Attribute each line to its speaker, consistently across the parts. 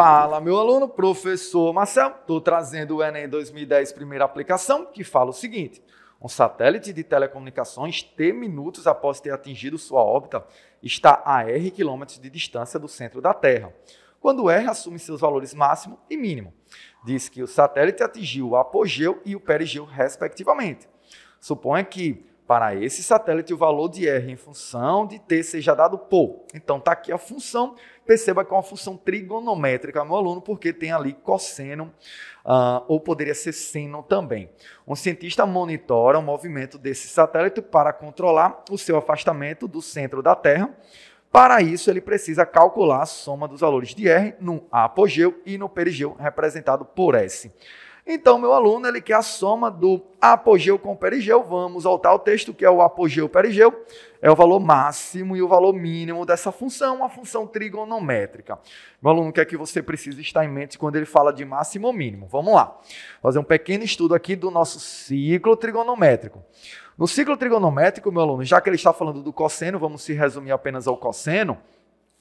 Speaker 1: Fala, meu aluno, professor Marcel. Estou trazendo o Enem 2010 primeira aplicação, que fala o seguinte: um satélite de telecomunicações, T minutos após ter atingido sua órbita, está a R quilômetros de distância do centro da Terra. Quando R assume seus valores máximo e mínimo, diz que o satélite atingiu o apogeu e o perigeu, respectivamente. Suponha que para esse satélite o valor de R em função de T seja dado por. Então está aqui a função, perceba que é uma função trigonométrica, meu aluno, porque tem ali cosseno, uh, ou poderia ser seno também. Um cientista monitora o movimento desse satélite para controlar o seu afastamento do centro da Terra. Para isso, ele precisa calcular a soma dos valores de R no apogeu e no perigeu, representado por S. Então, meu aluno, ele quer a soma do apogeu com perigeu. Vamos voltar ao texto, que é o apogeu perigeu. É o valor máximo e o valor mínimo dessa função, a função trigonométrica. Meu aluno, o que é que você precisa estar em mente quando ele fala de máximo ou mínimo? Vamos lá. Fazer um pequeno estudo aqui do nosso ciclo trigonométrico. No ciclo trigonométrico, meu aluno, já que ele está falando do cosseno, vamos se resumir apenas ao cosseno.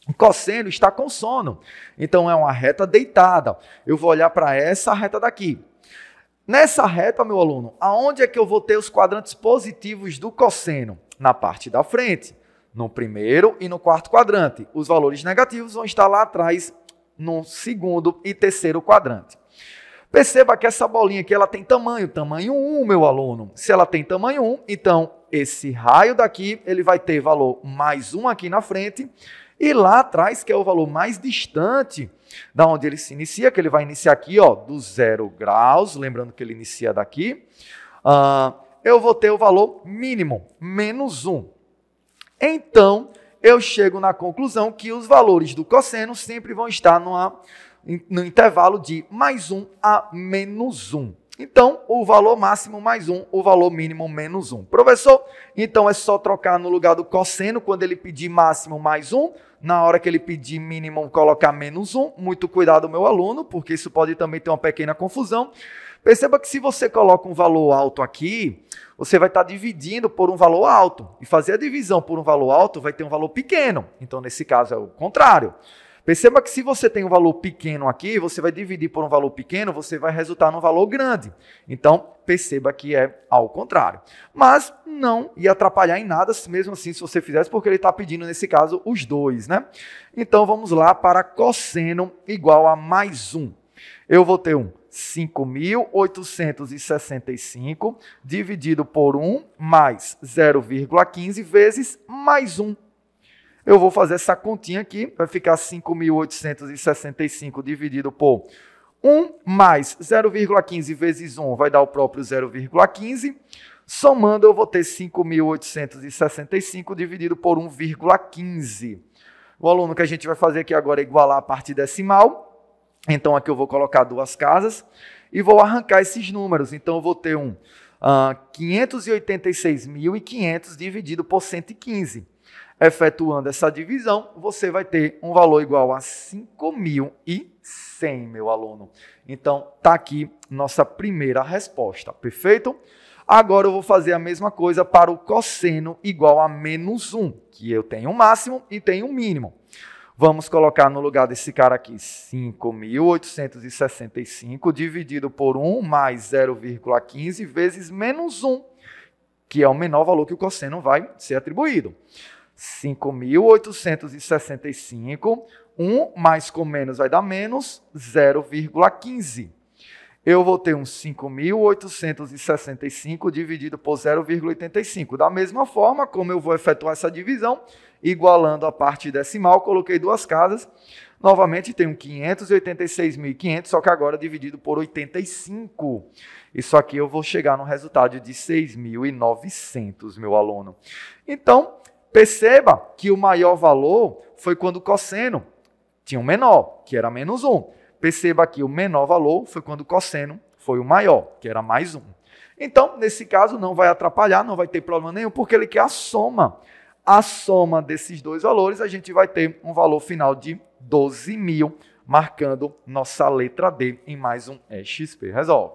Speaker 1: O cosseno está com sono, então é uma reta deitada. Eu vou olhar para essa reta daqui. Nessa reta, meu aluno, aonde é que eu vou ter os quadrantes positivos do cosseno? Na parte da frente, no primeiro e no quarto quadrante. Os valores negativos vão estar lá atrás, no segundo e terceiro quadrante. Perceba que essa bolinha aqui ela tem tamanho, tamanho 1, meu aluno. Se ela tem tamanho 1, então esse raio daqui ele vai ter valor mais 1 aqui na frente, e lá atrás, que é o valor mais distante da onde ele se inicia, que ele vai iniciar aqui, ó, do zero graus, lembrando que ele inicia daqui, uh, eu vou ter o valor mínimo, menos 1. Um. Então, eu chego na conclusão que os valores do cosseno sempre vão estar numa, no intervalo de mais 1 um a menos 1. Um. Então, o valor máximo mais 1, o valor mínimo menos 1. Professor, então é só trocar no lugar do cosseno, quando ele pedir máximo mais 1, na hora que ele pedir mínimo, colocar menos 1. Muito cuidado, meu aluno, porque isso pode também ter uma pequena confusão. Perceba que se você coloca um valor alto aqui, você vai estar dividindo por um valor alto. E fazer a divisão por um valor alto vai ter um valor pequeno. Então, nesse caso, é o contrário. Perceba que se você tem um valor pequeno aqui, você vai dividir por um valor pequeno, você vai resultar num valor grande. Então, perceba que é ao contrário. Mas não ia atrapalhar em nada, mesmo assim, se você fizesse, porque ele está pedindo, nesse caso, os dois, né? Então, vamos lá para cosseno igual a mais um. Eu vou ter um 5.865 dividido por 1 mais 0,15 vezes mais 1. Eu vou fazer essa continha aqui, vai ficar 5.865 dividido por 1 mais 0,15 vezes 1 vai dar o próprio 0,15. Somando, eu vou ter 5.865 dividido por 1,15. O aluno que a gente vai fazer aqui agora é igualar a parte decimal. Então, aqui eu vou colocar duas casas e vou arrancar esses números. Então, eu vou ter um uh, ah, 586.500 dividido por 115 efetuando essa divisão, você vai ter um valor igual a 5.100, meu aluno. Então, tá aqui nossa primeira resposta, perfeito? Agora eu vou fazer a mesma coisa para o cosseno igual a menos 1, que eu tenho o um máximo e tenho o um mínimo. Vamos colocar no lugar desse cara aqui 5.865 dividido por 1 mais 0,15 vezes menos 1, que é o menor valor que o cosseno vai ser atribuído. 5.865. 1 mais com menos vai dar menos 0,15. Eu vou ter um 5.865 dividido por 0,85. Da mesma forma como eu vou efetuar essa divisão, igualando a parte decimal, coloquei duas casas. Novamente tenho 586.500, só que agora dividido por 85. Isso aqui eu vou chegar no resultado de 6.900, meu aluno. Então, Perceba que o maior valor foi quando o cosseno tinha um menor, que era menos 1. Perceba que o menor valor foi quando o cosseno foi o maior, que era mais 1. Então, nesse caso, não vai atrapalhar, não vai ter problema nenhum, porque ele quer a soma. A soma desses dois valores, a gente vai ter um valor final de 12 mil, marcando nossa letra D em mais um XP Resolve.